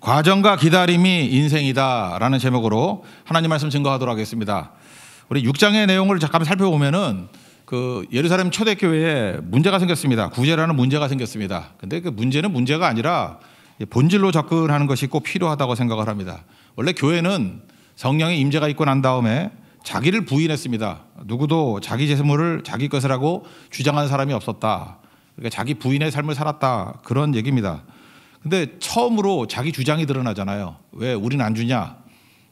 과정과 기다림이 인생이다라는 제목으로 하나님 말씀 증거하도록 하겠습니다. 우리 6장의 내용을 잠깐 살펴보면은 그 예루살렘 초대교회에 문제가 생겼습니다. 구제라는 문제가 생겼습니다. 근데 그 문제는 문제가 아니라 본질로 접근하는 것이 꼭 필요하다고 생각을 합니다. 원래 교회는 성령의 임재가 있고 난 다음에 자기를 부인했습니다. 누구도 자기 재물을 자기 것을 하고 주장한 사람이 없었다. 그러니까 자기 부인의 삶을 살았다. 그런 얘기입니다. 근데 처음으로 자기 주장이 드러나잖아요. 왜 우리는 안 주냐?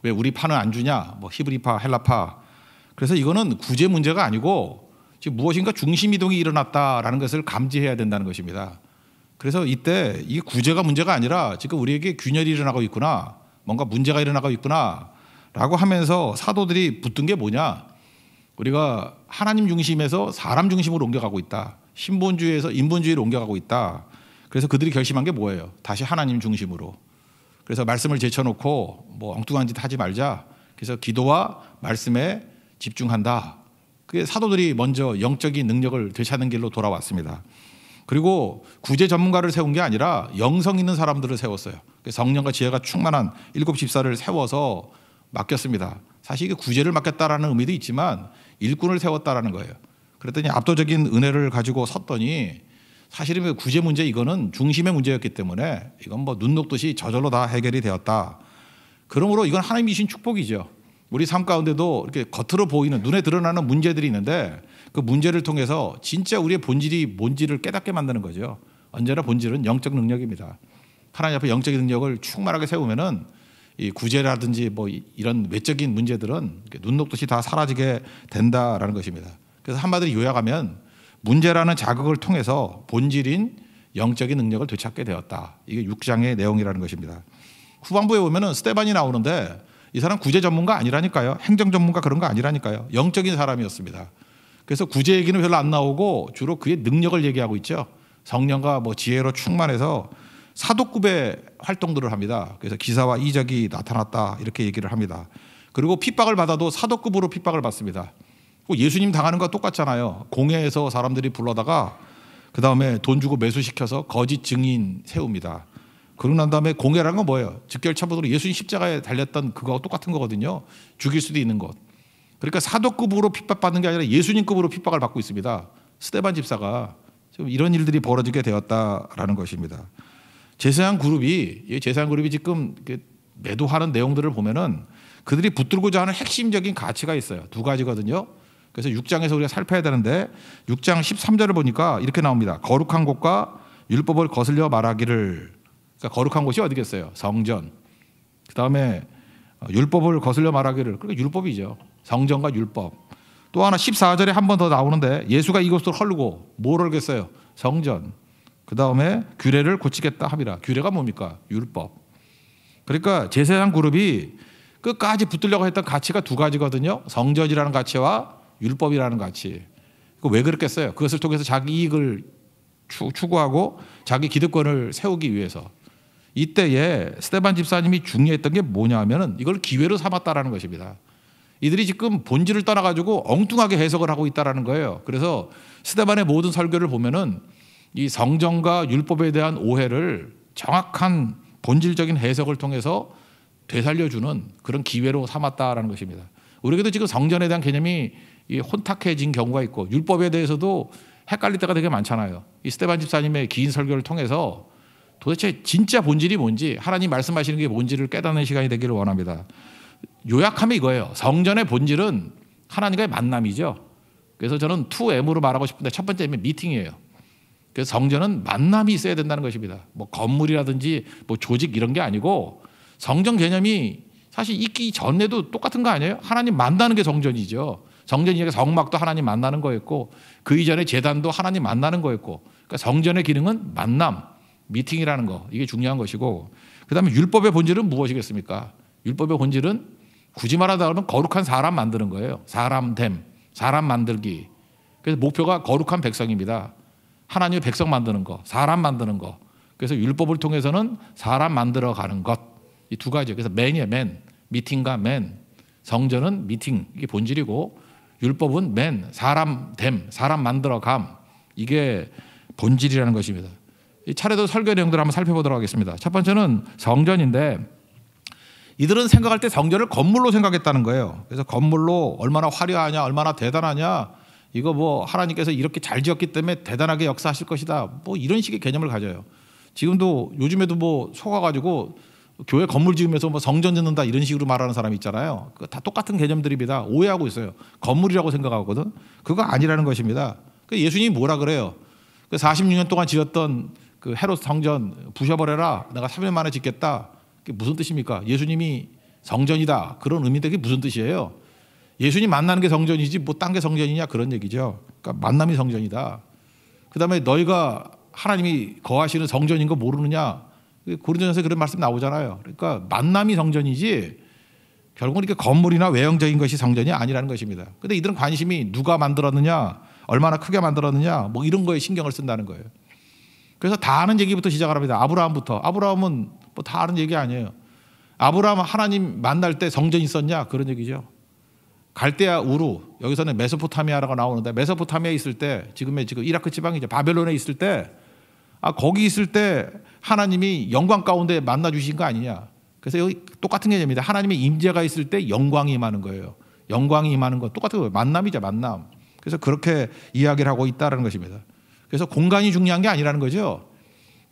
왜 우리 파는 안 주냐? 뭐 히브리파, 헬라파. 그래서 이거는 구제 문제가 아니고 지금 무엇인가 중심 이동이 일어났다라는 것을 감지해야 된다는 것입니다. 그래서 이때 이 구제가 문제가 아니라 지금 우리에게 균열이 일어나고 있구나. 뭔가 문제가 일어나고 있구나라고 하면서 사도들이 붙은 게 뭐냐? 우리가 하나님 중심에서 사람 중심으로 옮겨가고 있다. 신본주의에서 인본주의로 옮겨가고 있다. 그래서 그들이 결심한 게 뭐예요? 다시 하나님 중심으로. 그래서 말씀을 제쳐놓고 뭐 엉뚱한 짓 하지 말자. 그래서 기도와 말씀에 집중한다. 그게 사도들이 먼저 영적인 능력을 되찾는 길로 돌아왔습니다. 그리고 구제 전문가를 세운 게 아니라 영성 있는 사람들을 세웠어요. 성령과 지혜가 충만한 일곱 집사를 세워서 맡겼습니다. 사실 이게 구제를 맡겼다라는 의미도 있지만 일꾼을 세웠다라는 거예요. 그랬더니 압도적인 은혜를 가지고 섰더니 사실은 그 구제 문제 이거는 중심의 문제였기 때문에 이건 뭐 눈 녹듯이 저절로 다 해결이 되었다. 그러므로 이건 하나님이신 축복이죠. 우리 삶 가운데도 이렇게 겉으로 보이는 눈에 드러나는 문제들이 있는데 그 문제를 통해서 진짜 우리의 본질이 뭔지를 깨닫게 만드는 거죠. 언제나 본질은 영적 능력입니다. 하나님 앞에 영적인 능력을 충만하게 세우면은 이 구제라든지 뭐 이런 외적인 문제들은 눈 녹듯이 다 사라지게 된다라는 것입니다. 그래서 한마디로 요약하면 문제라는 자극을 통해서 본질인 영적인 능력을 되찾게 되었다. 이게 6장의 내용이라는 것입니다. 후반부에 보면은 스테반이 나오는데 이 사람 구제 전문가 아니라니까요. 행정 전문가 그런 거 아니라니까요. 영적인 사람이었습니다. 그래서 구제 얘기는 별로 안 나오고 주로 그의 능력을 얘기하고 있죠. 성령과 뭐 지혜로 충만해서 사도급의 활동들을 합니다. 그래서 기사와 이적이 나타났다 이렇게 얘기를 합니다. 그리고 핍박을 받아도 사도급으로 핍박을 받습니다. 뭐 예수님 당하는 거 똑같잖아요. 공회에서 사람들이 불러다가 그 다음에 돈 주고 매수시켜서 거짓 증인 세웁니다. 그러고 난 다음에 공회라는 건 뭐예요? 즉결처분으로 예수님 십자가에 달렸던 그거와 똑같은 거거든요. 죽일 수도 있는 것. 그러니까 사도급으로 핍박받는 게 아니라 예수님급으로 핍박을 받고 있습니다. 스테반 집사가 좀 이런 일들이 벌어지게 되었다라는 것입니다. 제사장 그룹이 제사장 그룹이 지금 그 매도하는 내용들을 보면은 그들이 붙들고자 하는 핵심적인 가치가 있어요. 두 가지거든요. 그래서 6장에서 우리가 살펴야 되는데 6장 13절을 보니까 이렇게 나옵니다. 거룩한 곳과 율법을 거슬려 말하기를 그러니까 거룩한 곳이 어디겠어요? 성전. 그 다음에 어, 율법을 거슬려 말하기를 그러니까 율법이죠. 성전과 율법. 또 하나 14절에 한 번 더 나오는데 예수가 이곳을 헐고 뭘 헐겠어요? 성전. 그 다음에 규례를 고치겠다 합니다. 규례가 뭡니까? 율법. 그러니까 제사장 그룹이 끝까지 붙들려고 했던 가치가 두 가지거든요. 성전이라는 가치와 율법이라는 가치. 왜 그렇겠어요? 그것을 통해서 자기 이익을 추구하고 자기 기득권을 세우기 위해서 이때에 스테반 집사님이 중요했던 게뭐냐면 이걸 기회로 삼았다라는 것입니다. 이들이 지금 본질을 떠나가지고 엉뚱하게 해석을 하고 있다라는 거예요. 그래서 스테반의 모든 설교를 보면은 이 성정과 율법에 대한 오해를 정확한 본질적인 해석을 통해서 되살려주는 그런 기회로 삼았다라는 것입니다. 우리에게도 지금 성전에 대한 개념이 이 혼탁해진 경우가 있고 율법에 대해서도 헷갈릴 때가 되게 많잖아요. 이 스테반 집사님의 긴 설교를 통해서 도대체 진짜 본질이 뭔지 하나님 말씀하시는 게 뭔지를 깨닫는 시간이 되기를 원합니다. 요약하면 이거예요. 성전의 본질은 하나님과의 만남이죠. 그래서 저는 2M으로 말하고 싶은데 첫 번째 는이 미팅이에요. 그래서 성전은 만남이 있어야 된다는 것입니다. 뭐 건물이라든지 뭐 조직 이런 게 아니고 성전 개념이 사실 있기 전에도 똑같은 거 아니에요? 하나님 만나는 게 성전이죠. 성전 이전에 성막도 하나님 만나는 거였고 그 이전에 재단도 하나님 만나는 거였고 그러니까 성전의 기능은 만남, 미팅이라는 거 이게 중요한 것이고 그다음에 율법의 본질은 무엇이겠습니까? 율법의 본질은 굳이 말하다 보면 거룩한 사람 만드는 거예요. 사람 됨, 사람 만들기. 그래서 목표가 거룩한 백성입니다. 하나님의 백성 만드는 거, 사람 만드는 거. 그래서 율법을 통해서는 사람 만들어 가는 것. 이 두 가지. 그래서 맨이에요, 맨. 미팅과 맨. 성전은 미팅. 이게 본질이고 율법은 맨 사람 됨, 사람 만들어 감 이게 본질이라는 것입니다. 차례도 설교 내용들을 한번 살펴보도록 하겠습니다. 첫 번째는 성전인데 이들은 생각할 때 성전을 건물로 생각했다는 거예요. 그래서 건물로 얼마나 화려하냐, 얼마나 대단하냐, 이거 뭐 하나님께서 이렇게 잘 지었기 때문에 대단하게 역사하실 것이다. 뭐 이런 식의 개념을 가져요. 지금도 요즘에도 뭐 속아가지고 교회 건물 지으면서 뭐 성전 짓는다 이런 식으로 말하는 사람이 있잖아요. 그 다 똑같은 개념들입니다. 오해하고 있어요. 건물이라고 생각하거든. 그거 아니라는 것입니다. 그 예수님이 뭐라 그래요? 46년 그 동안 지었던 그 헤롯 성전 부셔버려라. 내가 3일 만에 짓겠다. 그게 무슨 뜻입니까? 예수님이 성전이다. 그런 의미인데 그게 무슨 뜻이에요? 예수님 만나는 게 성전이지 뭐 딴 게 성전이냐 그런 얘기죠. 그러니까 만남이 성전이다. 그다음에 너희가 하나님이 거하시는 성전인 거 모르느냐? 그 고린도전서 그런 말씀 나오잖아요. 그러니까 만남이 성전이지 결국은 이렇게 건물이나 외형적인 것이 성전이 아니라는 것입니다. 근데 이들은 관심이 누가 만들었느냐, 얼마나 크게 만들었느냐, 뭐 이런 거에 신경을 쓴다는 거예요. 그래서 다 아는 얘기부터 시작을 합니다. 아브라함부터. 아브라함은 뭐다 아는 얘기 아니에요. 아브라함은 하나님 만날 때 성전 있었냐? 그런 얘기죠. 갈대아 우루, 여기서는 메소포타미아라고 나오는데 메소포타미아에 있을 때, 지금의 지금 이라크 지방이죠. 바벨론에 있을 때 아, 거기 있을 때 하나님이 영광 가운데 만나 주신 거 아니냐. 그래서 여기 똑같은 개념입니다. 하나님의 임재가 있을 때 영광이 임하는 거예요. 영광이 임하는 거 똑같은 거예요. 만남이자 만남. 그래서 그렇게 이야기를 하고 있다는 것입니다. 그래서 공간이 중요한 게 아니라는 거죠.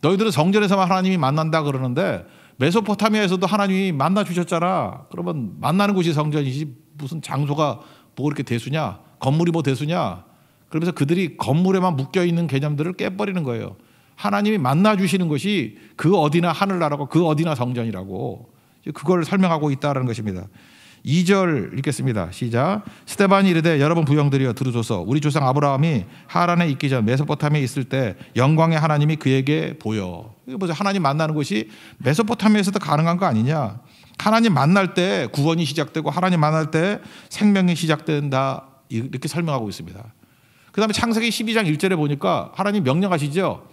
너희들은 성전에서만 하나님이 만난다 그러는데 메소포타미아에서도 하나님이 만나 주셨잖아. 그러면 만나는 곳이 성전이지 무슨 장소가 뭐 그렇게 대수냐? 건물이 뭐 대수냐? 그러면서 그들이 건물에만 묶여 있는 개념들을 깨버리는 거예요. 하나님이 만나 주시는 것이 그 어디나 하늘나라고 그 어디나 성전이라고 그걸 설명하고 있다라는 것입니다. 2절 읽겠습니다. 시작. 스테반이 이르되 여러분 부형들이여 들으소서 우리 조상 아브라함이 하란에 있기 전 메소포타미에 있을 때 영광의 하나님이 그에게 보여. 이거 보세요. 하나님 만나는 것이 메소포타미에서도 가능한 거 아니냐. 하나님 만날 때 구원이 시작되고 하나님 만날 때 생명이 시작된다. 이렇게 설명하고 있습니다. 그 다음에 창세기 12장 1절에 보니까 하나님 명령하시죠.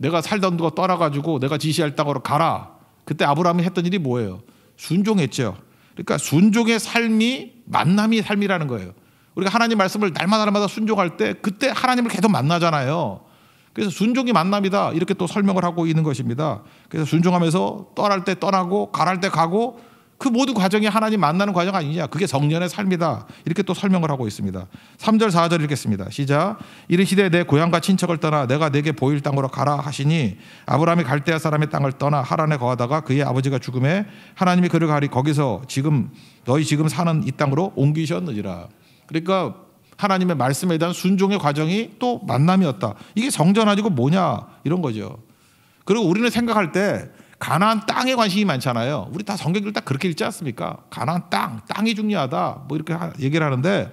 내가 살던 거 떠나가지고 내가 지시할 땅으로 가라. 그때 아브라함이 했던 일이 뭐예요? 순종했죠. 그러니까 순종의 삶이 만남이 삶이라는 거예요. 우리가 하나님 말씀을 날마다 날마다 순종할 때 그때 하나님을 계속 만나잖아요. 그래서 순종이 만남이다 이렇게 또 설명을 하고 있는 것입니다. 그래서 순종하면서 떠날 때 떠나고 가랄 때 가고 그 모든 과정이 하나님 만나는 과정 아니냐. 그게 성년의 삶이다. 이렇게 또 설명을 하고 있습니다. 3절, 4절 읽겠습니다. 시작. 이르시되 내 고향과 친척을 떠나 내가 내게 보일 땅으로 가라 하시니 아브라함이 갈대아 사람의 땅을 떠나 하란에 거하다가 그의 아버지가 죽음에 하나님이 그를 가리 거기서 지금 너희 지금 사는 이 땅으로 옮기셨느니라. 그러니까 하나님의 말씀에 대한 순종의 과정이 또 만남이었다. 이게 성전 아니고 뭐냐 이런 거죠. 그리고 우리는 생각할 때 가나안 땅에 관심이 많잖아요. 우리 다 성경들 딱 그렇게 읽지 않습니까? 가나안 땅, 땅이 중요하다. 뭐 이렇게 얘기를 하는데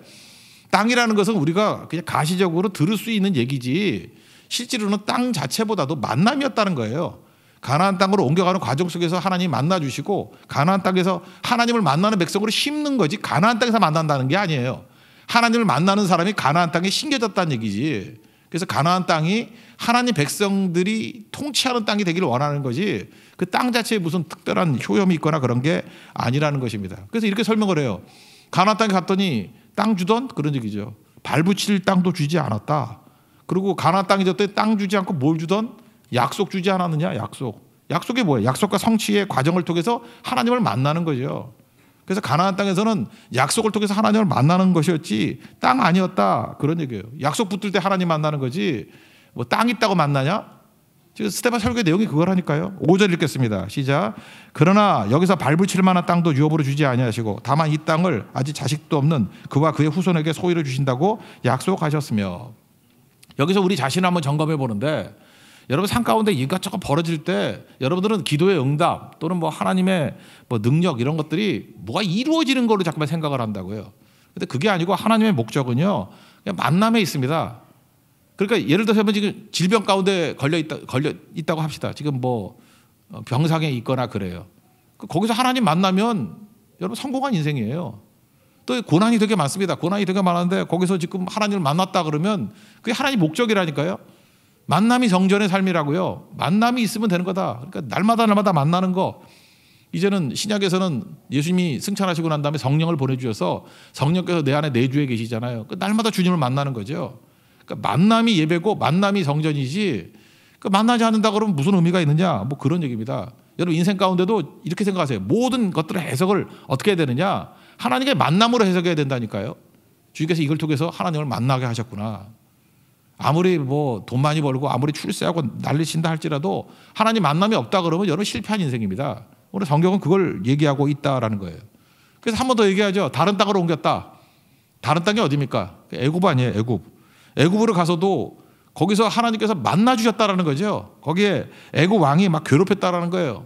땅이라는 것은 우리가 그냥 가시적으로 들을 수 있는 얘기지 실제로는 땅 자체보다도 만남이었다는 거예요. 가나안 땅으로 옮겨가는 과정 속에서 하나님 만나 주시고 가나안 땅에서 하나님을 만나는 백성으로 심는 거지 가나안 땅에서 만난다는 게 아니에요. 하나님을 만나는 사람이 가나안 땅에 심겨졌다는 얘기지. 그래서 가나안 땅이 하나님 백성들이 통치하는 땅이 되기를 원하는 거지 그 땅 자체에 무슨 특별한 효염이 있거나 그런 게 아니라는 것입니다. 그래서 이렇게 설명을 해요. 가나 땅에 갔더니 땅 주던 그런 얘기죠. 발붙일 땅도 주지 않았다. 그리고 가나땅이 졌더니 땅 주지 않고 뭘 주던 약속 주지 않았느냐? 약속. 약속이 뭐예요? 약속과 성취의 과정을 통해서 하나님을 만나는 거죠. 그래서 가나안 땅에서는 약속을 통해서 하나님을 만나는 것이었지 땅 아니었다 그런 얘기예요. 약속 붙을 때 하나님 만나는 거지 뭐땅 있다고 만나냐? 지금 스테반 설교 내용이 그거라니까요. 5절 읽겠습니다. 시작. 그러나 여기서 발붙일 만한 땅도 유업으로 주지 아니하시고 다만 이 땅을 아직 자식도 없는 그와 그의 후손에게 소유를 주신다고 약속하셨으며 여기서 우리 자신을 한번 점검해 보는데 여러분 산 가운데 이것저것 벌어질 때 여러분들은 기도의 응답 또는 뭐 하나님의 뭐 능력 이런 것들이 뭐가 이루어지는 걸로 자꾸만 생각을 한다고요. 근데 그게 아니고 하나님의 목적은요. 그냥 만남에 있습니다. 그러니까 예를 들어서 지금 질병 가운데 걸려 있다 걸려 있다고 합시다. 지금 뭐 어, 병상에 있거나 그래요. 그 거기서 하나님 만나면 여러분 성공한 인생이에요. 또 고난이 되게 많습니다. 고난이 되게 많은데 거기서 지금 하나님을 만났다 그러면 그게 하나님 목적이라니까요. 만남이 정전의 삶이라고요. 만남이 있으면 되는 거다. 그러니까 날마다 날마다 만나는 거. 이제는 신약에서는 예수님이 승천하시고 난 다음에 성령을 보내주셔서 성령께서 내 안에 내주에 계시잖아요. 그 날마다 주님을 만나는 거죠. 그러니까 만남이 예배고 만남이 성전이지 그러니까 만나지 않는다 그러면 무슨 의미가 있느냐 뭐 그런 얘기입니다. 여러분 인생 가운데도 이렇게 생각하세요. 모든 것들을 해석을 어떻게 해야 되느냐? 하나님께 만남으로 해석해야 된다니까요. 주님께서 이걸 통해서 하나님을 만나게 하셨구나. 아무리 뭐 돈 많이 벌고 아무리 출세하고 난리친다 할지라도 하나님 만남이 없다 그러면 여러분 실패한 인생입니다. 오늘 성경은 그걸 얘기하고 있다라는 거예요. 그래서 한 번 더 얘기하죠. 다른 땅으로 옮겼다. 다른 땅이 어디입니까? 애굽 아니에요, 애굽. 애굽으로 가서도 거기서 하나님께서 만나 주셨다라는 거죠. 거기에 애굽 왕이 막 괴롭혔다라는 거예요.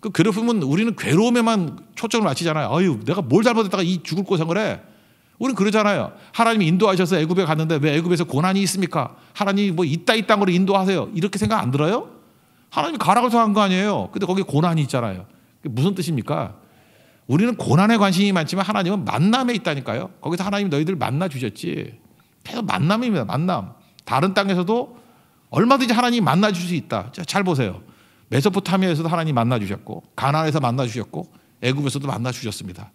그 괴롭힘은 우리는 괴로움에만 초점을 맞추잖아요. 어유 내가 뭘 잘못했다가 이 죽을 고생을 해. 우리는 그러잖아요. 하나님이 인도하셔서 애굽에 갔는데 왜 애굽에서 고난이 있습니까? 하나님이 뭐 이따 이 땅으로 인도하세요. 이렇게 생각 안 들어요? 하나님이 가라고 해서 한 거 아니에요. 근데 거기 고난이 있잖아요. 무슨 뜻입니까? 우리는 고난에 관심이 많지만 하나님은 만남에 있다니까요. 거기서 하나님 너희들 만나 주셨지. 계속 만남입니다. 만남. 다른 땅에서도 얼마든지 하나님 만나 주실 수 있다. 잘 보세요. 메소포타미아에서도 하나님 만나 주셨고 가나안에서 만나 주셨고 애굽에서도 만나 주셨습니다.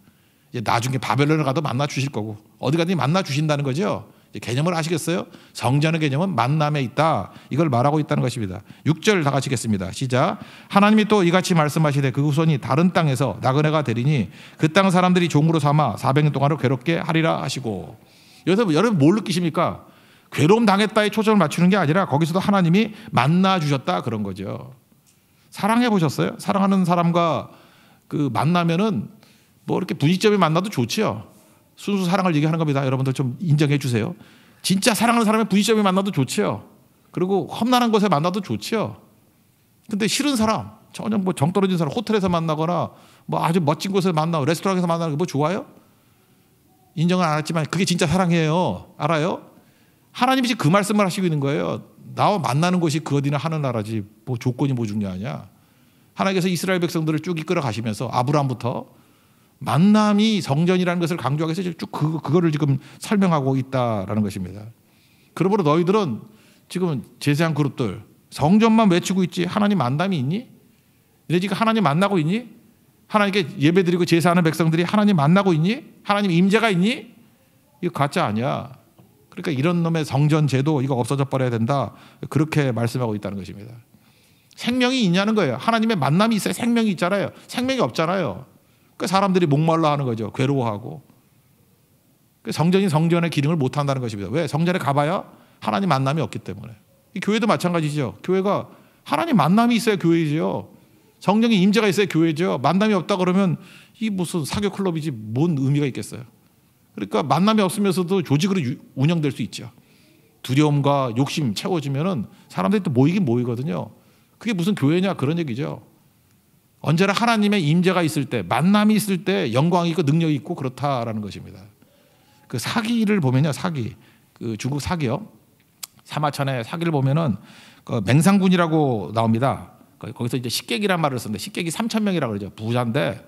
이제 나중에 바벨론에 가도 만나 주실 거고 어디 가든 만나 주신다는 거죠. 개념을 아시겠어요? 성전의 개념은 만남에 있다. 이걸 말하고 있다는 것입니다. 6절 다가시 겠습니다 시작. 하나님이 또 이같이 말씀하시되 그 후손이 다른 땅에서 나그네가 되리니 그 땅 사람들이 종으로 삼아 400년 동안을 괴롭게 하리라 하시고 여러분 여러분 뭘 느끼십니까? 괴로움 당했다에 초점을 맞추는 게 아니라 거기서도 하나님이 만나 주셨다 그런 거죠. 사랑해 보셨어요? 사랑하는 사람과 그 만나면은 뭐 이렇게 분식점에 만나도 좋지요. 순수 사랑을 얘기하는 겁니다. 여러분들 좀 인정해 주세요. 진짜 사랑하는 사람의 분식점에 만나도 좋지요. 그리고 험난한 곳에 만나도 좋지요. 근데 싫은 사람, 전혀 뭐정 떨어진 사람 호텔에서 만나거나 뭐 아주 멋진 곳에서 만나 레스토랑에서 만나는 게뭐 좋아요? 인정은 안 했지만 그게 진짜 사랑이에요. 알아요? 하나님이 지금 그 말씀을 하시고 있는 거예요. 나와 만나는 곳이 그 어디나 하늘나라지. 뭐 조건이 뭐 중요하냐. 하나님께서 이스라엘 백성들을 쭉 이끌어 가시면서 아브라함부터 만남이 성전이라는 것을 강조하기 위해서 쭉 그, 그거를 지금 설명하고 있다라는 것입니다. 그러므로 너희들은 지금 제세한 그룹들 성전만 외치고 있지 하나님 만남이 있니? 이네 지금 하나님 만나고 있니? 하나님께 예배드리고 제사하는 백성들이 하나님 만나고 있니? 하나님 임재가 있니? 이거 가짜 아니야. 그러니까 이런 놈의 성전 제도 이거 없어져 버려야 된다. 그렇게 말씀하고 있다는 것입니다. 생명이 있냐는 거예요. 하나님의 만남이 있어야 생명이 있잖아요. 생명이 없잖아요. 그 사람들이 목말라 하는 거죠. 괴로워하고. 그 성전이 성전의 기능을 못 한다는 것입니다. 왜? 성전에 가봐야 하나님 만남이 없기 때문에. 교회도 마찬가지죠. 교회가 하나님 만남이 있어야 교회이죠. 성령의 임재가 있어야 교회죠. 만남이 없다 그러면 이 무슨 사교 클럽이지 뭔 의미가 있겠어요. 그러니까 만남이 없으면서도 조직으로 유, 운영될 수 있죠. 두려움과 욕심 채워지면은 사람들이 또 모이긴 모이거든요. 그게 무슨 교회냐 그런 얘기죠. 언제나 하나님의 임재가 있을 때 만남이 있을 때 영광이 있고 능력이 있고 그렇다라는 것입니다. 그 사기를 보면요 사기 그 중국 사기요 사마천의 사기를 보면은 그 맹상군이라고 나옵니다. 거기서 이제 식객이란 말을 썼는데 식객이 3천 명이라고 그러죠. 부자인데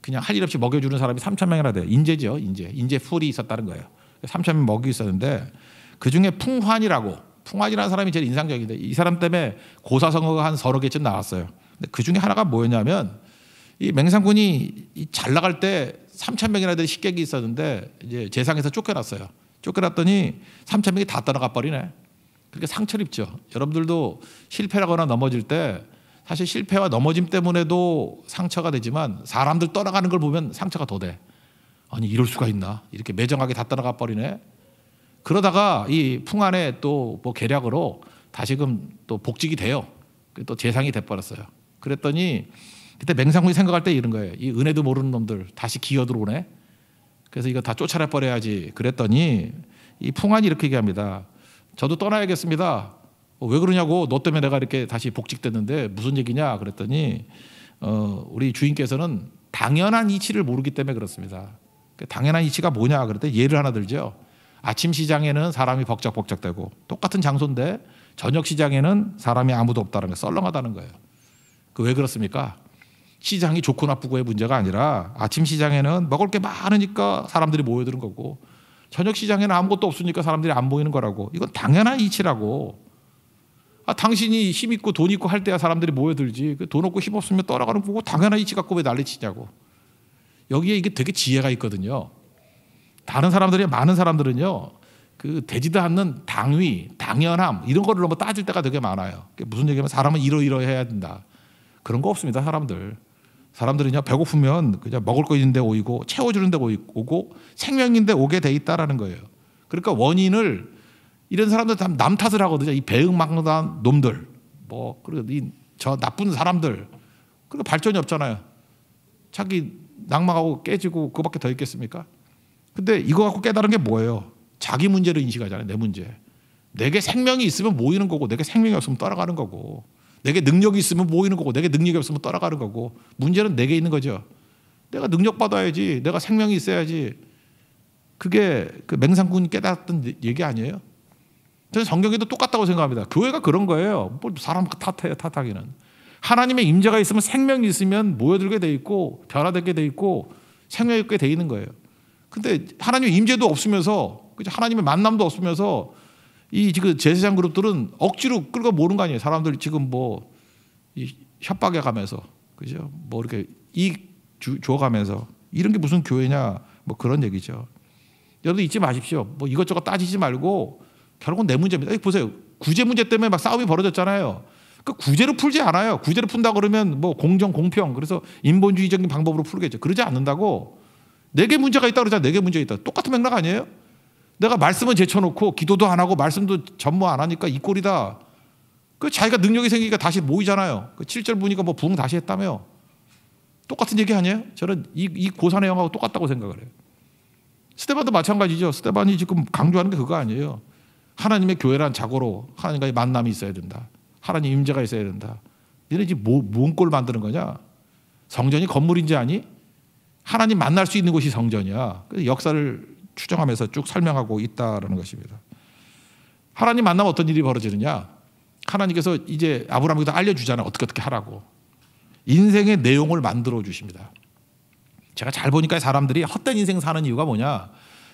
그냥 할 일 없이 먹여주는 사람이 3천 명이라 돼요. 인재죠, 인재. 인재 풀이 있었다는 거예요. 3천 명 먹이 있었는데 그 중에 풍환이라고 풍환이라는 사람이 제일 인상적인데 이 사람 때문에 고사성어가 한 서너 개쯤 나왔어요. 근데 그 중에 하나가 뭐였냐면 이 맹상군이 잘 나갈 때 3천 명이나 되 식객이 있었는데 이제 재상에서 쫓겨났어요. 쫓겨났더니 3천 명이 다 떠나가 버리네. 그러니까 상처를 입죠. 여러분들도 실패하거나 넘어질 때 사실 실패와 넘어짐 때문에도 상처가 되지만 사람들 떠나가는 걸 보면 상처가 더 돼. 아니 이럴 수가 있나? 이렇게 매정하게 다 떠나가 버리네. 그러다가 이 풍안에 또 뭐 계략으로 다시금 또 복직이 돼요. 또 재상이 돼버렸어요. 그랬더니 그때 맹상군이 생각할 때 이런 거예요. 이 은혜도 모르는 놈들 다시 기어 들어오네. 그래서 이거 다 쫓아내 버려야지. 그랬더니 이 풍안이 이렇게 얘기합니다. 저도 떠나야겠습니다. 어, 왜 그러냐고 너 때문에 내가 이렇게 다시 복직됐는데 무슨 얘기냐 그랬더니 어, 우리 주인께서는 당연한 이치를 모르기 때문에 그렇습니다. 그 당연한 이치가 뭐냐 그랬더니 예를 하나 들죠. 아침 시장에는 사람이 벅적벅적되고 똑같은 장소인데 저녁 시장에는 사람이 아무도 없다는 거 썰렁하다는 거예요. 그 왜 그렇습니까? 시장이 좋고 나쁘고의 문제가 아니라 아침 시장에는 먹을 게 많으니까 사람들이 모여드는 거고 저녁 시장에는 아무것도 없으니까 사람들이 안보이는 거라고. 이건 당연한 이치라고. 아, 당신이 힘 있고 돈 있고 할 때야 사람들이 모여들지. 그 돈 없고 힘 없으면 떠나가는 거고 당연한 이치 갖고 왜 난리치냐고. 여기에 이게 되게 지혜가 있거든요. 다른 사람들이 많은 사람들은요. 그 되지도 않는 당위, 당연함 이런 거를 너무 따질 때가 되게 많아요. 무슨 얘기냐면 사람은 이러이러해야 된다. 그런 거 없습니다, 사람들. 사람들이 그 배고프면 그냥 먹을 거 있는데 오이고 채워주는 데 오고 생명인데 오게 돼 있다라는 거예요. 그러니까 원인을 이런 사람들 다 남 탓을 하거든요. 이 배응망한 놈들, 뭐 그리고 이저 나쁜 사람들. 그러니 발전이 없잖아요. 자기 낙망하고 깨지고 그밖에더 있겠습니까? 근데 이거 갖고 깨달은 게 뭐예요? 자기 문제를 인식하잖아요. 내 문제. 내게 생명이 있으면 모이는 거고 내게 생명이 없으면 떠나가는 거고 내게 능력이 있으면 모이는 거고 내게 능력이 없으면 떠나가는 거고 문제는 내게 있는 거죠. 내가 능력 받아야지. 내가 생명이 있어야지. 그게 그 맹상군 이 깨닫던 얘기 아니에요? 저는 성경에도 똑같다고 생각합니다. 교회가 그런 거예요. 뭘 뭐 사람 탓해요, 탓하기는. 하나님의 임재가 있으면 생명이 있으면 모여들게 돼 있고 변화되게 돼 있고 생명 있게 돼 있는 거예요. 근데 하나님의 임재도 없으면서 하나님의 만남도 없으면서 이 지금 제세상 그룹들은 억지로 끌고 모는 거 아니에요. 사람들 지금 뭐협박에 가면서 그죠? 뭐 이렇게 이익 어가면서 이런 게 무슨 교회냐 뭐 그런 얘기죠. 여러분 잊지 마십시오. 뭐 이것저것 따지지 말고 결국은 내 문제입니다. 여기 보세요. 구제 문제 때문에 막 싸움이 벌어졌잖아요. 그 구제로 풀지 않아요. 구제로 푼다 그러면 뭐 공정 공평 그래서 인본주의적인 방법으로 풀겠죠. 그러지 않는다고 내게 문제가 있다 그러잖아. 내게 문제 가 있다. 똑같은 맥락 아니에요? 내가 말씀은 제쳐놓고 기도도 안 하고 말씀도 전무 안 하니까 이 꼴이다. 그 자기가 능력이 생기니까 다시 모이잖아요. 그 7절 보니까 뭐 부흥 다시 했다며. 똑같은 얘기 아니에요? 저는 이, 이 고산의 형하고 똑같다고 생각을 해요. 스테반도 마찬가지죠. 스테반이 지금 강조하는 게 그거 아니에요. 하나님의 교회란 자고로 하나님과의 만남이 있어야 된다. 하나님 임재가 있어야 된다. 너네 지금 뭐, 뭔꼴 만드는 거냐? 성전이 건물인지 아니? 하나님 만날 수 있는 곳이 성전이야. 그래서 역사를 추정하면서 쭉 설명하고 있다라는 것입니다. 하나님 만나면 어떤 일이 벌어지느냐? 하나님께서 이제 아브라함에게 알려주잖아요. 어떻게 어떻게 하라고. 인생의 내용을 만들어 주십니다. 제가 잘 보니까 사람들이 헛된 인생 사는 이유가 뭐냐?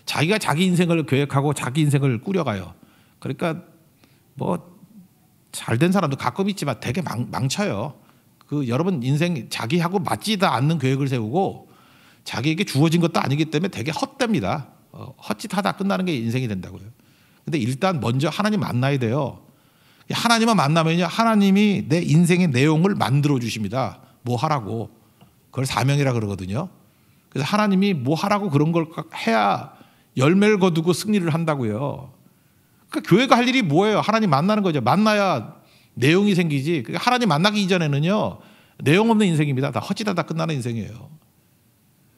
자기가 자기 인생을 계획하고 자기 인생을 꾸려가요. 그러니까 뭐 잘 된 사람도 가끔 있지만 되게 망, 망쳐요. 그 여러분 인생 자기하고 맞지도 않는 계획을 세우고 자기에게 주어진 것도 아니기 때문에 되게 헛됩니다. 어, 헛짓하다 끝나는 게 인생이 된다고요. 근데 일단 먼저 하나님 만나야 돼요. 하나님만 만나면요. 하나님이 내 인생의 내용을 만들어 주십니다. 뭐 하라고. 그걸 사명이라 그러거든요. 그래서 하나님이 뭐 하라고 그런 걸 해야 열매를 거두고 승리를 한다고요. 그러니까 교회가 할 일이 뭐예요? 하나님 만나는 거죠. 만나야 내용이 생기지. 그러니까 하나님 만나기 이전에는요. 내용 없는 인생입니다. 다 헛짓하다 끝나는 인생이에요.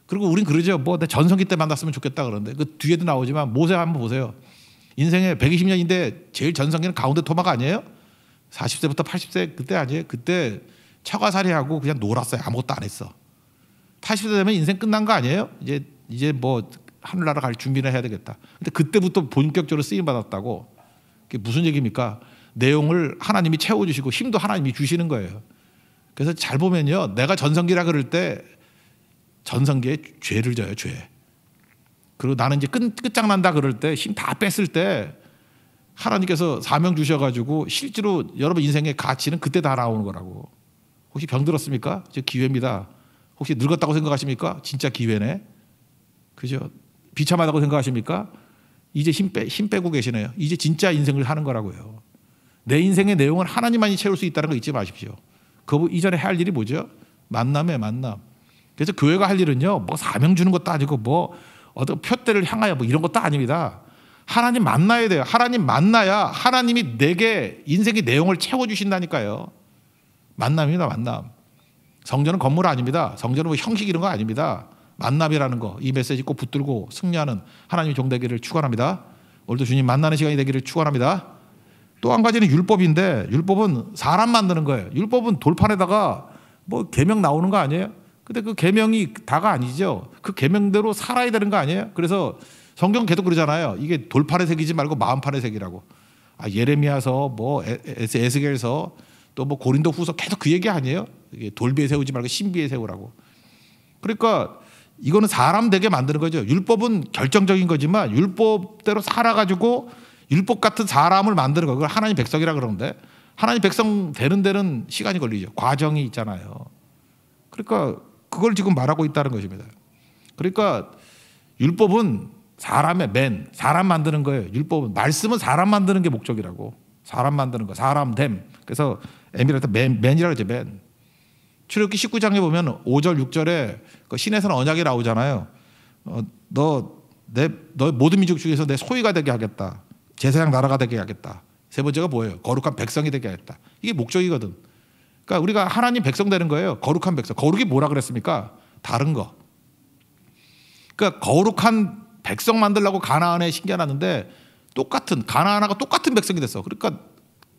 그리고 우린 그러죠. 뭐, 내 전성기 때 만났으면 좋겠다 그러는데 그 뒤에도 나오지만 모세 한번 보세요. 인생에 120년인데 제일 전성기는 가운데 토막 아니에요? 40세부터 80세 그때 아니에요? 그때 차과살이하고 그냥 놀았어요. 아무것도 안 했어. 80세 되면 인생 끝난 거 아니에요? 이제 이제 뭐 하늘나라 갈 준비를 해야 되겠다. 근데 그때부터 본격적으로 쓰임 받았다고. 그게 무슨 얘기입니까? 내용을 하나님이 채워 주시고 힘도 하나님이 주시는 거예요. 그래서 잘 보면요. 내가 전성기라 그럴 때 전성기에 죄를 져요, 죄. 그리고 나는 이제 끝, 끝장난다 그럴 때 힘 다 뺐을 때 하나님께서 사명 주셔가지고 실제로 여러분 인생의 가치는 그때 다 나오는 거라고. 혹시 병들었습니까? 저 기회입니다. 혹시 늙었다고 생각하십니까? 진짜 기회네. 그죠? 비참하다고 생각하십니까? 이제 힘, 빼, 힘 빼고 계시네요. 이제 진짜 인생을 하는 거라고요. 내 인생의 내용을 하나님만이 채울 수 있다는 거 잊지 마십시오. 그 이전에 할 일이 뭐죠? 만남에 만남. 그래서 교회가 할 일은요, 뭐 사명 주는 것도 아니고 뭐 어떤 표대를 향하여 뭐 이런 것도 아닙니다. 하나님 만나야 돼요. 하나님 만나야 하나님이 내게 인생의 내용을 채워주신다니까요. 만남입니다, 만남. 성전은 건물 아닙니다. 성전은 뭐 형식 이런 거 아닙니다. 만남이라는 거, 이 메시지 꼭 붙들고 승리하는 하나님의 종 되기를 축원합니다. 오늘도 주님 만나는 시간이 되기를 축원합니다. 또 한 가지는 율법인데 율법은 사람 만드는 거예요. 율법은 돌판에다가 뭐 계명 나오는 거 아니에요? 근데 그 계명이 다가 아니죠. 그 계명대로 살아야 되는 거 아니에요? 그래서 성경 계속 그러잖아요. 이게 돌판의 색이지 말고 마음판의 색이라고. 아, 예레미야서 뭐 에스겔서 또 뭐 고린도 후서 계속 그 얘기 아니에요? 이게 돌비에 세우지 말고 신비에 세우라고. 그러니까 이거는 사람 되게 만드는 거죠. 율법은 결정적인 거지만 율법대로 살아가지고 율법 같은 사람을 만드는 거. 그걸 하나님 백성이라 그러는데 하나님 백성 되는 데는 시간이 걸리죠. 과정이 있잖아요. 그러니까 그걸 지금 말하고 있다는 것입니다. 그러니까 율법은 사람의 맨, 사람 만드는 거예요. 율법은 말씀은 사람 만드는 게 목적이라고. 사람 만드는 거, 사람 됨. 그래서 에밀라테 맨, 맨이라고 그러죠. 맨. 출애굽기 19장에 보면 5절 6절에 그 신에서는 언약이 나오잖아요. 어, 너내 너의 모든 민족 중에서 내 소유가 되게 하겠다. 제사장 나라가 되게 하겠다. 세 번째가 뭐예요? 거룩한 백성이 되게 하겠다. 이게 목적이거든. 그러니까 우리가 하나님 백성 되는 거예요. 거룩한 백성. 거룩이 뭐라 그랬습니까? 다른 거. 그러니까 거룩한 백성 만들라고 가나안에 신겨놨는데 똑같은 가나안하고 똑같은 백성이 됐어. 그러니까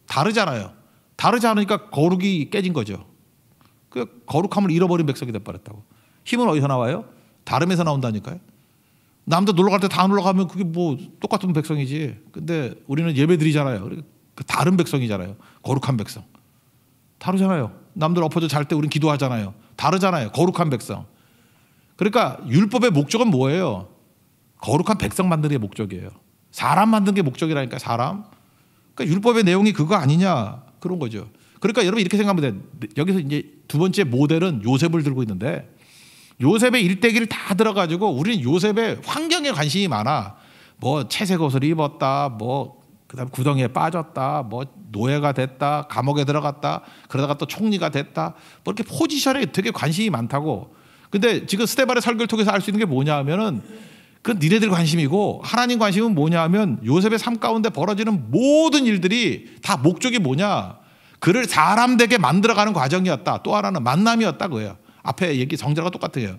다르잖아요. 다르지 않으니까 거룩이 깨진 거죠. 그 거룩함을 잃어버린 백성이 돼버렸다고. 힘은 어디서 나와요? 다름에서 나온다니까요. 남들 놀러 갈 때 다 놀러 가면 그게 뭐 똑같은 백성이지. 근데 우리는 예배 드리잖아요. 그러니까 다른 백성이잖아요. 거룩한 백성. 다르잖아요. 남들 엎어져 잘 때 우린 기도하잖아요. 다르잖아요. 거룩한 백성. 그러니까 율법의 목적은 뭐예요? 거룩한 백성 만드는 게 목적이에요. 사람 만드는 게 목적이라니까 사람. 그러니까 율법의 내용이 그거 아니냐 그런 거죠. 그러니까 여러분 이렇게 생각하면 돼. 여기서 이제 두 번째 모델은 요셉을 들고 있는데 요셉의 일대기를 다 들어가지고 우리는 요셉의 환경에 관심이 많아. 뭐 채색 옷을 입었다, 뭐 그다음 구덩이에 빠졌다, 뭐 노예가 됐다, 감옥에 들어갔다, 그러다가 또 총리가 됐다, 뭐 이렇게 포지션에 되게 관심이 많다고. 근데 지금 스테바의 설교를 통해서 알 수 있는 게 뭐냐하면은 그 니네들 관심이고 하나님 관심은 뭐냐하면 요셉의 삶 가운데 벌어지는 모든 일들이 다 목적이 뭐냐? 그를 사람 되게 만들어가는 과정이었다. 또 하나는 만남이었다 그거예요. 앞에 얘기 정자가 똑같아요.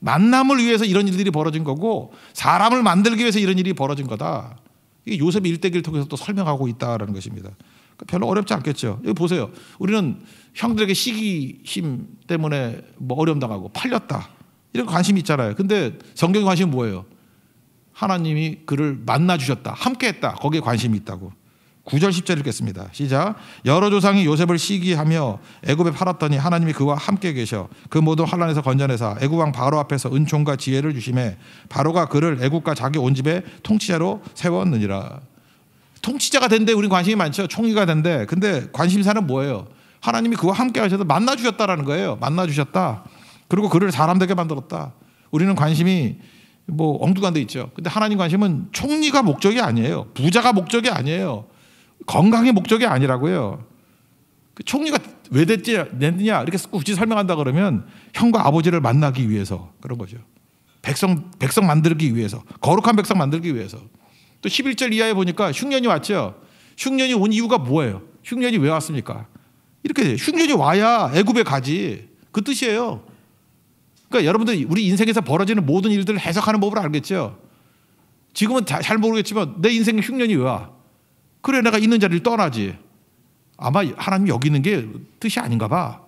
만남을 위해서 이런 일들이 벌어진 거고 사람을 만들기 위해서 이런 일이 벌어진 거다. 이게 요셉 일대기를 통해서 또 설명하고 있다라는 것입니다. 그러니까 별로 어렵지 않겠죠. 여기 보세요. 우리는 형들에게 시기심 때문에 뭐 어려움 당하고 팔렸다. 이런 관심이 있잖아요. 근데 성경의 관심은 뭐예요? 하나님이 그를 만나 주셨다. 함께 했다. 거기에 관심이 있다고. 9절 10절 읽겠습니다. 시작. 여러 조상이 요셉을 시기하며 애굽에 팔았더니 하나님이 그와 함께 계셔 그 모든 환란에서 건져내사 애굽 왕 바로 앞에서 은총과 지혜를 주심에 바로가 그를 애굽과 자기 온집에 통치자로 세웠느니라. 통치자가 된 데 우리 관심이 많죠. 총리가 된데. 근데 관심사는 뭐예요? 하나님이 그와 함께 하셔서 만나 주셨다라는 거예요. 만나 주셨다. 그리고 그를 사람 되게 만들었다. 우리는 관심이 뭐 엉뚱한 데 있죠. 근데 하나님 관심은 총리가 목적이 아니에요. 부자가 목적이 아니에요. 건강의 목적이 아니라고요. 그 총리가 왜 됐지, 냈느냐, 이렇게 굳이 설명한다 그러면 형과 아버지를 만나기 위해서 그런 거죠. 백성, 백성 만들기 위해서, 거룩한 백성 만들기 위해서. 또 11절 이하에 보니까 흉년이 왔죠. 흉년이 온 이유가 뭐예요? 흉년이 왜 왔습니까? 이렇게 돼요. 흉년이 와야 애굽에 가지. 그 뜻이에요. 그러니까 여러분들 우리 인생에서 벌어지는 모든 일들을 해석하는 법을 알겠죠. 지금은 잘 모르겠지만 내 인생 흉년이 왜 와? 그래 내가 있는 자리를 떠나지. 아마 하나님 여기 있는 게 뜻이 아닌가 봐.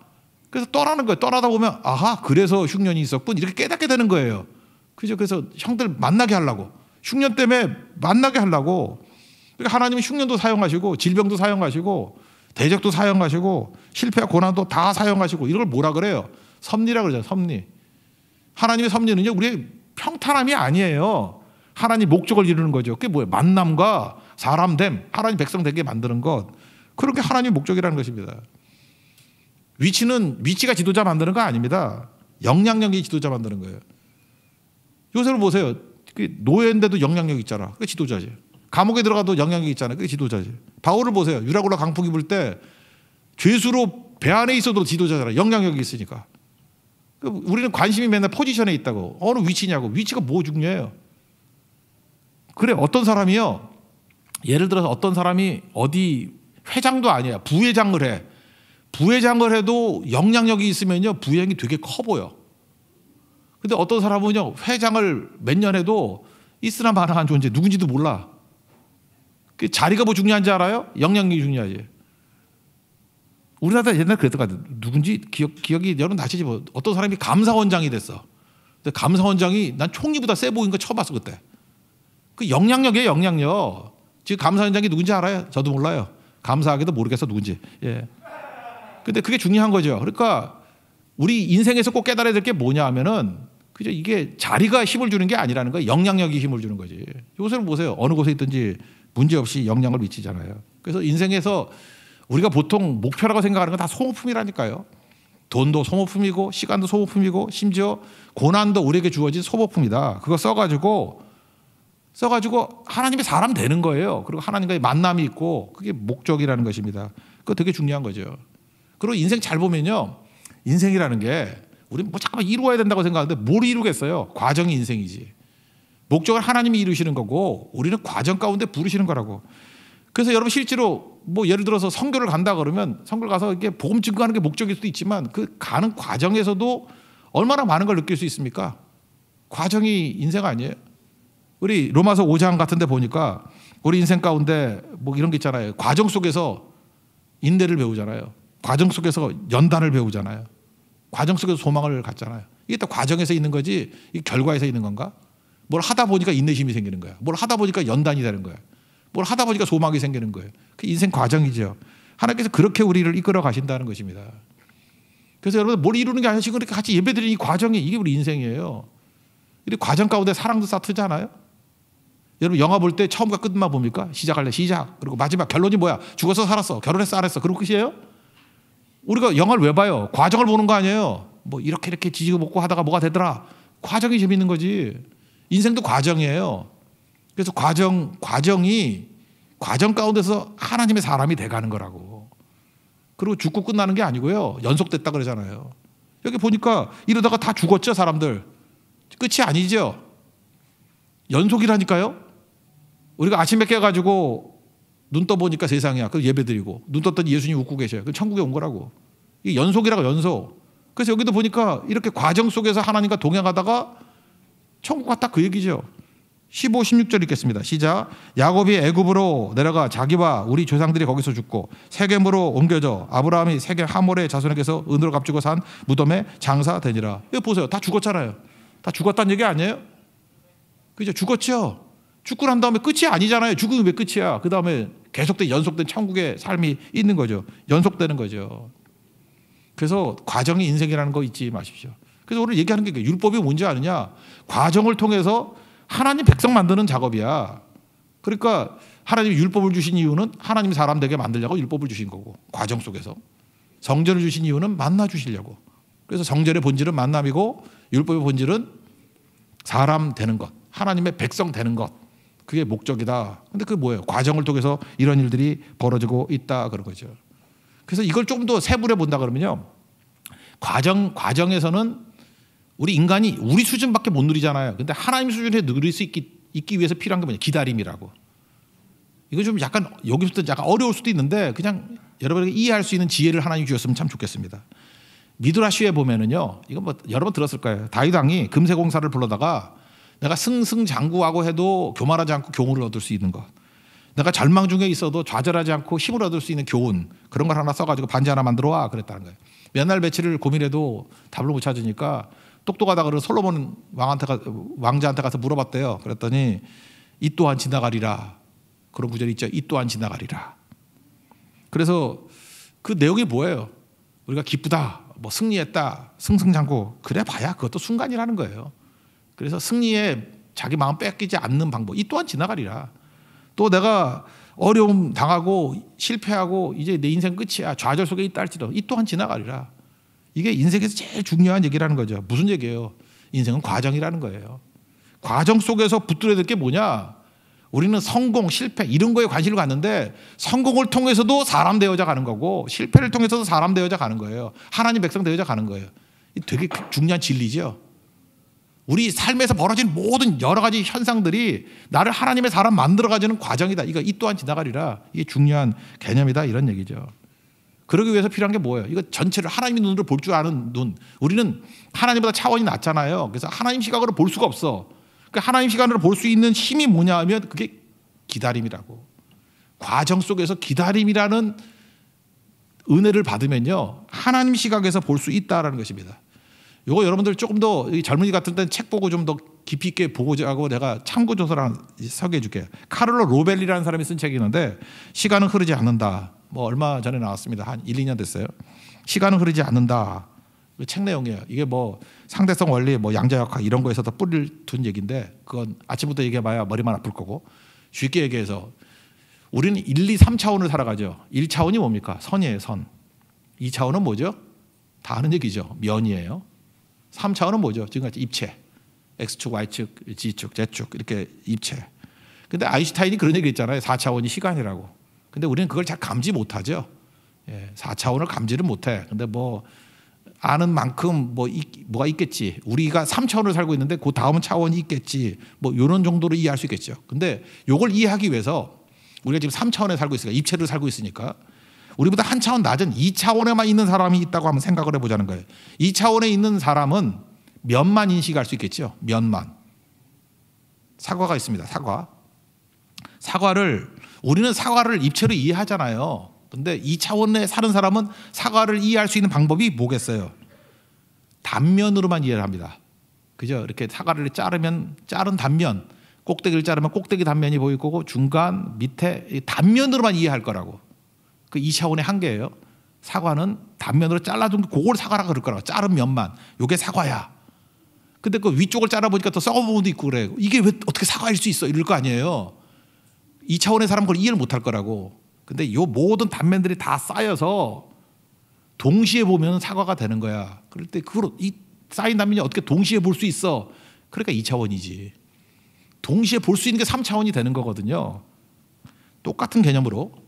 그래서 떠나는 거예요. 떠나다 보면 아하 그래서 흉년이 있었군 이렇게 깨닫게 되는 거예요. 그죠? 그래서 형들 만나게 하려고 흉년 때문에 만나게 하려고 그러니까 하나님은 흉년도 사용하시고 질병도 사용하시고 대적도 사용하시고 실패와 고난도 다 사용하시고 이걸 뭐라 그래요? 섭리라 그러잖아요. 섭리. 하나님의 섭리는요 우리의 평탄함이 아니에요. 하나님 목적을 이루는 거죠. 그게 뭐예요? 만남과 사람됨, 하나님 백성 되게 만드는 것, 그런 게 하나님의 목적이라는 것입니다. 위치는 위치가 지도자 만드는 거 아닙니다. 영향력이 지도자 만드는 거예요. 요새를 보세요. 그 노예인데도 영향력 있잖아. 그게 지도자지. 감옥에 들어가도 영향력 있잖아. 그게 지도자지. 바울을 보세요. 유라굴라 강풍 입을 때 죄수로 배 안에 있어도 지도자잖아. 영향력이 있으니까. 그 우리는 관심이 맨날 포지션에 있다고. 어느 위치냐고. 위치가 뭐 중요해요. 그래, 어떤 사람이요? 예를 들어서 어떤 사람이 어디 회장도 아니야. 부회장을 해. 부회장을 해도 영향력이 있으면요. 부회장이 되게 커 보여. 근데 어떤 사람은요. 회장을 몇 년 해도 있으나 마나 한 존재 누군지도 몰라. 그 자리가 뭐 중요한지 알아요? 영향력이 중요하지. 우리나라 옛날 그랬던 것 같아. 누군지 기억, 기억이 여러분 다시지 뭐. 어떤 사람이 감사원장이 됐어. 근데 감사원장이 난 총리보다 세 보인 거 처음 봤어 그때. 그 영향력이에요 영향력. 지금 감사원장이 누군지 알아요? 저도 몰라요. 감사하게도 모르겠어 누군지. 예. 근데 그게 중요한 거죠. 그러니까 우리 인생에서 꼭 깨달아야 될 게 뭐냐 하면은 그죠 이게 자리가 힘을 주는 게 아니라는 거예요. 영향력이 힘을 주는 거지. 요새는 보세요. 어느 곳에 있든지 문제없이 영향을 미치잖아요. 그래서 인생에서 우리가 보통 목표라고 생각하는 건 다 소모품이라니까요. 돈도 소모품이고 시간도 소모품이고 심지어 고난도 우리에게 주어진 소모품이다. 그거 써가지고 써가지고 하나님의 사람 되는 거예요. 그리고 하나님과의 만남이 있고 그게 목적이라는 것입니다. 그거 되게 중요한 거죠. 그리고 인생 잘 보면요. 인생이라는 게 우리 뭐 잠깐만 이루어야 된다고 생각하는데 뭘 이루겠어요? 과정이 인생이지. 목적을 하나님이 이루시는 거고 우리는 과정 가운데 부르시는 거라고. 그래서 여러분 실제로 뭐 예를 들어서 선교를 간다 그러면 선교를 가서 이렇게 복음 증거하는 게 목적일 수도 있지만 그 가는 과정에서도 얼마나 많은 걸 느낄 수 있습니까? 과정이 인생 아니에요? 우리 로마서 5장 같은데 보니까 우리 인생 가운데 뭐 이런 게 있잖아요. 과정 속에서 인내를 배우잖아요. 과정 속에서 연단을 배우잖아요. 과정 속에서 소망을 갖잖아요. 이게 다 과정에서 있는 거지 이 결과에서 있는 건가? 뭘 하다 보니까 인내심이 생기는 거야. 뭘 하다 보니까 연단이 되는 거야. 뭘 하다 보니까 소망이 생기는 거예요. 그 인생 과정이죠. 하나님께서 그렇게 우리를 이끌어 가신다는 것입니다. 그래서 여러분 뭘 이루는 게 아니라 지금 이렇게 같이 예배드리는 이 과정이 이게 우리 인생이에요. 이 과정 가운데 사랑도 쌓트잖아요. 여러분 영화 볼 때 처음과 끝만 봅니까? 시작할래 시작 그리고 마지막 결론이 뭐야? 죽어서 살았어 결혼했어 안 했어 그런 끝이에요? 우리가 영화를 왜 봐요? 과정을 보는 거 아니에요? 뭐 이렇게 이렇게 지지고 먹고 하다가 뭐가 되더라 과정이 재밌는 거지 인생도 과정이에요 그래서 과정 과정이 과정 가운데서 하나님의 사람이 돼가는 거라고 그리고 죽고 끝나는 게 아니고요 연속됐다 그러잖아요 여기 보니까 이러다가 다 죽었죠 사람들 끝이 아니죠 연속이라니까요 우리가 아침에 깨가지고 눈 떠보니까 세상이야. 그 예배드리고 눈 떴더니 예수님 웃고 계셔요. 그 천국에 온 거라고. 이게 연속이라고 연속. 그래서 여기도 보니까 이렇게 과정 속에서 하나님과 동행하다가 천국 같다 그 얘기죠. 15, 16절 읽겠습니다. 시작. 야곱이 애굽으로 내려가 자기와 우리 조상들이 거기서 죽고 세겜으로 옮겨져 아브라함이 세겜 하몰의 자손에게서 은으로 값주고 산 무덤에 장사되니라. 이거 보세요. 다 죽었잖아요. 다 죽었다는 얘기 아니에요? 그죠? 죽었죠? 죽고 난 다음에 끝이 아니잖아요. 죽음이 왜 끝이야? 그 다음에 계속된 연속된 천국의 삶이 있는 거죠. 연속되는 거죠. 그래서 과정이 인생이라는 거 잊지 마십시오. 그래서 오늘 얘기하는 게 율법이 뭔지 아느냐? 과정을 통해서 하나님 백성 만드는 작업이야. 그러니까 하나님 율법을 주신 이유는 하나님 사람 되게 만들려고 율법을 주신 거고 과정 속에서 성전을 주신 이유는 만나 주시려고. 그래서 성전의 본질은 만남이고 율법의 본질은 사람 되는 것, 하나님의 백성 되는 것. 그게 목적이다. 근데 그게 뭐예요? 과정을 통해서 이런 일들이 벌어지고 있다 그런 거죠. 그래서 이걸 조금 더 세부해 본다 그러면요. 과정 과정에서는 우리 인간이 우리 수준밖에 못 누리잖아요. 근데 하나님 수준에 누릴 수 있기, 있기 위해서 필요한 게 뭐냐? 기다림이라고. 이거 좀 약간 여기서부터 약간 어려울 수도 있는데 그냥 여러분에게 이해할 수 있는 지혜를 하나님 주셨으면 참 좋겠습니다. 미드라시에 보면은요. 이건 뭐 여러 번 들었을 거예요. 다윗 왕이 금세 공사를 불러다가 내가 승승장구하고 해도 교만하지 않고 교훈을 얻을 수 있는 것. 내가 절망 중에 있어도 좌절하지 않고 힘을 얻을 수 있는 교훈 그런 걸 하나 써가지고 반지 하나 만들어 와 그랬다는 거예요. 몇날 며칠을 고민해도 답을 못 찾으니까 똑똑하다 그러 솔로몬 왕한테 가, 왕자한테 가서 물어봤대요. 그랬더니 이 또한 지나가리라 그런 구절이 있죠. 이 또한 지나가리라. 그래서 그 내용이 뭐예요? 우리가 기쁘다, 뭐 승리했다, 승승장구 그래 봐야 그것도 순간이라는 거예요. 그래서 승리에 자기 마음 뺏기지 않는 방법 이 또한 지나가리라. 또 내가 어려움 당하고 실패하고 이제 내 인생 끝이야 좌절 속에 있다 할지도이 또한 지나가리라. 이게 인생에서 제일 중요한 얘기라는 거죠. 무슨 얘기예요? 인생은 과정이라는 거예요. 과정 속에서 붙들어야 될 게 뭐냐? 우리는 성공, 실패 이런 거에 관심을 갖는데 성공을 통해서도 사람 되어져 가는 거고 실패를 통해서도 사람 되어져 가는 거예요. 하나님 백성 되어져 가는 거예요. 되게 중요한 진리죠. 우리 삶에서 벌어진 모든 여러 가지 현상들이 나를 하나님의 사람 만들어가지는 과정이다. 이거 이 또한 지나가리라. 이게 중요한 개념이다. 이런 얘기죠. 그러기 위해서 필요한 게 뭐예요? 이거 전체를 하나님의 눈으로 볼 줄 아는 눈. 우리는 하나님보다 차원이 낮잖아요. 그래서 하나님 시각으로 볼 수가 없어. 그 하나님 시간으로 볼 수 있는 힘이 뭐냐 하면 그게 기다림이라고. 과정 속에서 기다림이라는 은혜를 받으면요. 하나님 시각에서 볼 수 있다라는 것입니다. 요거 여러분들 조금 더 젊은이 같은 때는 책 보고 좀 더 깊이 있게 보고자 하고 내가 참고 조사를 소개해 줄게요. 카를로 로벨리라는 사람이 쓴 책이 있는데 시간은 흐르지 않는다. 뭐 얼마 전에 나왔습니다. 한 1, 2년 됐어요. 시간은 흐르지 않는다. 그 책 내용이에요. 이게 뭐 상대성 원리, 뭐 양자역학 이런 거에서 다 뿌리를 둔 얘기인데 그건 아침부터 얘기해봐야 머리만 아플 거고 쉽게 얘기해서 우리는 1, 2, 3차원을 살아가죠. 1차원이 뭡니까? 선이에요, 선. 2차원은 뭐죠? 다 아는 얘기죠. 면이에요. 3차원은 뭐죠? 지금같이 입체. X축, Y축, G축, Z축 이렇게 입체. 근데 아인슈타인이 그런 얘기 했잖아요. 4차원이 시간이라고. 근데 우리는 그걸 잘 감지 못하죠. 예, 4차원을 감지를 못해. 근데 뭐 아는 만큼 뭐 이, 뭐가 있겠지. 우리가 3차원을 살고 있는데 그 다음 차원이 있겠지. 뭐 이런 정도로 이해할 수 있겠죠. 근데 요걸 이해하기 위해서 우리가 지금 3차원에 살고 있으니까 입체로 살고 있으니까 우리보다 한 차원 낮은 2차원에만 있는 사람이 있다고 한번 생각을 해보자는 거예요. 2차원에 있는 사람은 면만 인식할 수 있겠죠. 면만. 사과가 있습니다. 사과. 사과를 우리는 사과를 입체로 이해하잖아요. 근데 2차원에 사는 사람은 사과를 이해할 수 있는 방법이 뭐겠어요? 단면으로만 이해를 합니다. 그죠? 이렇게 사과를 자르면 자른 단면, 꼭대기를 자르면 꼭대기 단면이 보일 거고 중간 밑에 단면으로만 이해할 거라고. 그 2차원의 한계예요. 사과는 단면으로 잘라둔 그걸 사과라 그럴 거라고. 자른 면만. 요게 사과야. 근데 그 위쪽을 잘라보니까 더 썩은 부분도 있고 그래. 이게 왜 어떻게 사과일 수 있어? 이럴 거 아니에요. 2차원의 사람 그걸 이해를 못할 거라고. 근데 요 모든 단면들이 다 쌓여서 동시에 보면 사과가 되는 거야. 그럴 때 그걸 이 쌓인 단면이 어떻게 동시에 볼 수 있어? 그러니까 2차원이지. 동시에 볼 수 있는 게 3차원이 되는 거거든요. 똑같은 개념으로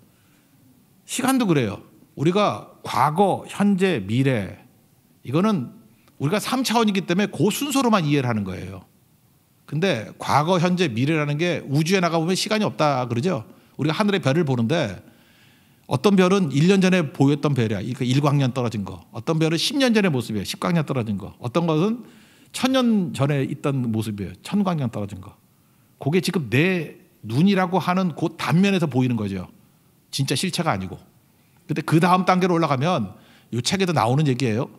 시간도 그래요. 우리가 과거, 현재, 미래 이거는 우리가 3차원이기 때문에 그 순서로만 이해를 하는 거예요. 근데 과거, 현재, 미래라는 게 우주에 나가 보면 시간이 없다 그러죠. 우리가 하늘의 별을 보는데 어떤 별은 1년 전에 보였던 별이야. 그 1광년 떨어진 거. 어떤 별은 10년 전의 모습이에요. 10광년 떨어진 거. 어떤 것은 1000년 전에 있던 모습이에요. 1000광년 떨어진 거. 그게 지금 내 눈이라고 하는 그 단면에서 보이는 거죠. 진짜 실체가 아니고. 근데 그 다음 단계로 올라가면 요 책에도 나오는 얘기예요.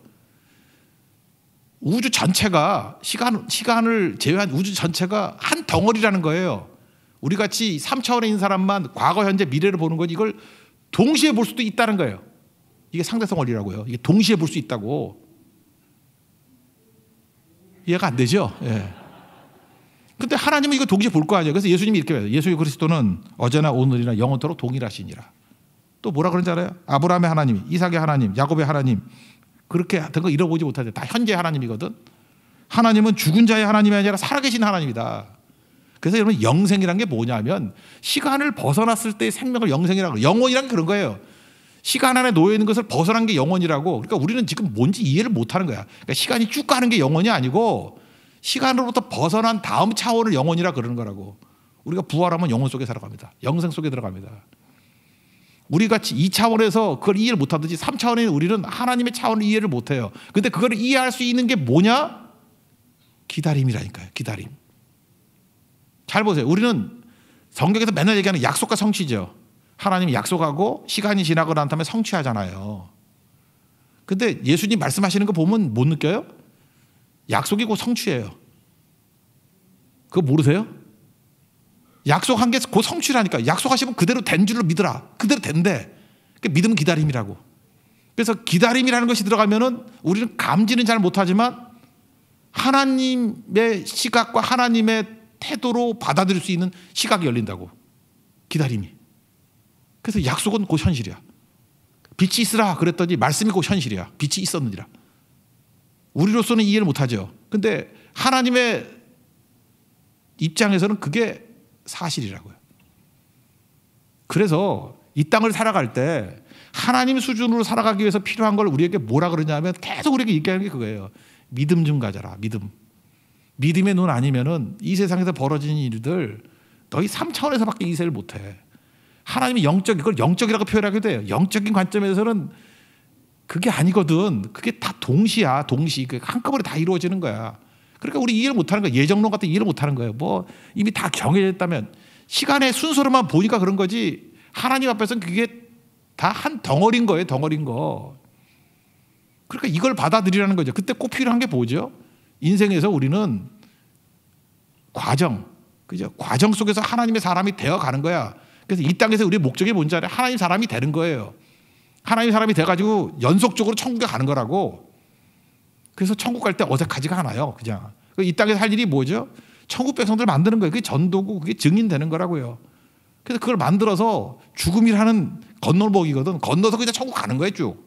우주 전체가 시간 시간을 제외한 우주 전체가 한 덩어리라는 거예요. 우리 같이 3차원에 있는 사람만 과거, 현재, 미래를 보는 건 이걸 동시에 볼 수도 있다는 거예요. 이게 상대성 원리라고요. 이게 동시에 볼 수 있다고. 이해가 안 되죠? 예. 근데 하나님은 이거 동시에 볼 거 아니에요. 그래서 예수님이 이렇게 말해요. 예수 그리스도는 어제나 오늘이나 영원토록 동일하시니라. 또 뭐라 그런지 알아요? 아브라함의 하나님, 이삭의 하나님, 야곱의 하나님. 그렇게 된거 그 잃어보지 못하죠. 다 현재 하나님이거든. 하나님은 죽은 자의 하나님이 아니라 살아계신 하나님이다. 그래서 여러분 영생이란 게 뭐냐면 시간을 벗어났을 때의 생명을 영생이라고 영원이란 그런 거예요. 시간 안에 놓여 있는 것을 벗어난 게 영원이라고. 그러니까 우리는 지금 뭔지 이해를 못 하는 거야. 그러니까 시간이 쭉 가는 게 영원이 아니고 시간으로부터 벗어난 다음 차원을 영혼이라 그러는 거라고. 우리가 부활하면 영혼 속에 살아갑니다. 영생 속에 들어갑니다. 우리 같이 2차원에서 그걸 이해를 못하든지 3차원에 우리는 하나님의 차원을 이해를 못해요. 근데 그걸 이해할 수 있는 게 뭐냐? 기다림이라니까요. 기다림. 잘 보세요. 우리는 성경에서 맨날 얘기하는 약속과 성취죠. 하나님 약속하고 시간이 지나고 난 다음에 성취하잖아요. 근데 예수님 말씀하시는 거 보면 못 느껴요? 약속이고 성취예요. 그거 모르세요? 약속한 게 곧 성취라니까. 약속하시면 그대로 된 줄로 믿으라. 그대로 된대. 그 그러니까 믿음 기다림이라고. 그래서 기다림이라는 것이 들어가면은 우리는 감지는 잘 못하지만 하나님의 시각과 하나님의 태도로 받아들일 수 있는 시각이 열린다고. 기다림이. 그래서 약속은 곧 현실이야. 빛이 있으라 그랬더니 말씀이 곧 현실이야. 빛이 있었느니라. 우리로서는 이해를 못하죠. 근데 하나님의 입장에서는 그게 사실이라고요. 그래서 이 땅을 살아갈 때 하나님 수준으로 살아가기 위해서 필요한 걸 우리에게 뭐라 그러냐면 계속 우리에게 얘기하는 게 그거예요. 믿음 좀 가져라. 믿음. 믿음의 눈 아니면은 이 세상에서 벌어지는 일들 너희 3차원에서밖에 이해를 못해. 하나님이 영적 이걸 영적이라고 표현하게 돼요. 영적인 관점에서는 그게 아니거든. 그게 다 동시야, 동시. 그 한꺼번에 다 이루어지는 거야. 그러니까 우리 이해를 못하는 거야. 예정론 같은 이해를 못하는 거예요. 뭐 이미 다 경해졌다면 시간의 순서로만 보니까 그런 거지. 하나님 앞에서는 그게 다 한 덩어리인 거예요. 덩어리인 거. 그러니까 이걸 받아들이라는 거죠. 그때 꼭 필요한 게 뭐죠? 인생에서 우리는 과정, 그죠? 과정 속에서 하나님의 사람이 되어 가는 거야. 그래서 이 땅에서 우리의 목적이 뭔지 알아요? 하나님 사람이 되는 거예요. 하나님 사람이 돼가지고 연속적으로 천국에 가는 거라고. 그래서 천국 갈 때 어색하지가 않아요. 그냥. 그 이 땅에서 할 일이 뭐죠? 천국 백성들 만드는 거예요. 그게 전도고 그게 증인되는 거라고요. 그래서 그걸 만들어서 죽음이라는 건널복이거든 건너서 그냥 천국 가는 거예요, 쭉.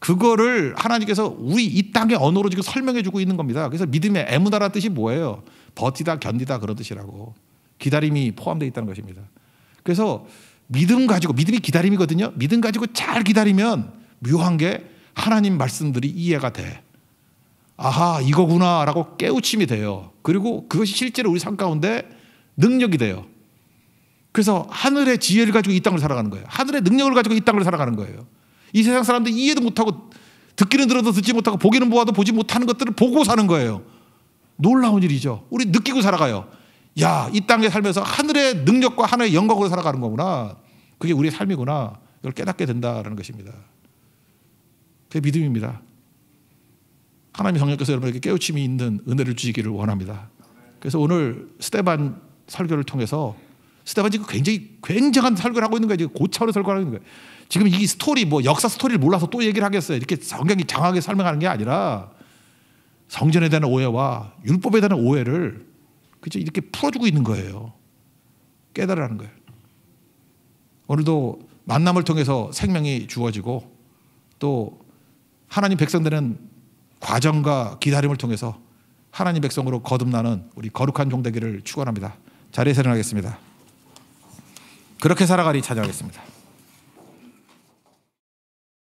그거를 하나님께서 우리 이 땅의 언어로 지금 설명해 주고 있는 겁니다. 그래서 믿음의 애무다라 뜻이 뭐예요? 버티다, 견디다 그런 뜻이라고. 기다림이 포함되어 있다는 것입니다. 그래서 믿음 가지고 믿음이 기다림이거든요. 믿음 가지고 잘 기다리면 묘한 게 하나님 말씀들이 이해가 돼. 아하 이거구나라고 깨우침이 돼요. 그리고 그것이 실제로 우리 삶 가운데 능력이 돼요. 그래서 하늘의 지혜를 가지고 이 땅을 살아가는 거예요. 하늘의 능력을 가지고 이 땅을 살아가는 거예요. 이 세상 사람들 이해도 못하고 듣기는 들어도 듣지 못하고 보기는 보아도 보지 못하는 것들을 보고 사는 거예요. 놀라운 일이죠. 우리 느끼고 살아가요. 야, 이 땅에 살면서 하늘의 능력과 하늘의 영광으로 살아가는 거구나. 그게 우리의 삶이구나. 이걸 깨닫게 된다라는 것입니다. 그게 믿음입니다. 하나님 성령께서 여러분에게 깨우침이 있는 은혜를 주시기를 원합니다. 그래서 오늘 스테반 설교를 통해서 스테반 지금 굉장히 굉장한 설교를 하고 있는 거예요. 지금 고차원의 설교를 하고 있는 거예요. 지금 이 스토리 뭐 역사 스토리를 몰라서 또 얘기를 하겠어요. 이렇게 성경이 장하게 설명하는 게 아니라 성전에 대한 오해와 율법에 대한 오해를 그죠? 이렇게 풀어주고 있는 거예요. 깨달으라는 거예요. 오늘도 만남을 통해서 생명이 주어지고 또 하나님 백성들은 과정과 기다림을 통해서 하나님 백성으로 거듭나는 우리 거룩한 종대기를 축원합니다. 자리에서 일하겠습니다 그렇게 살아가리 찬양하겠습니다.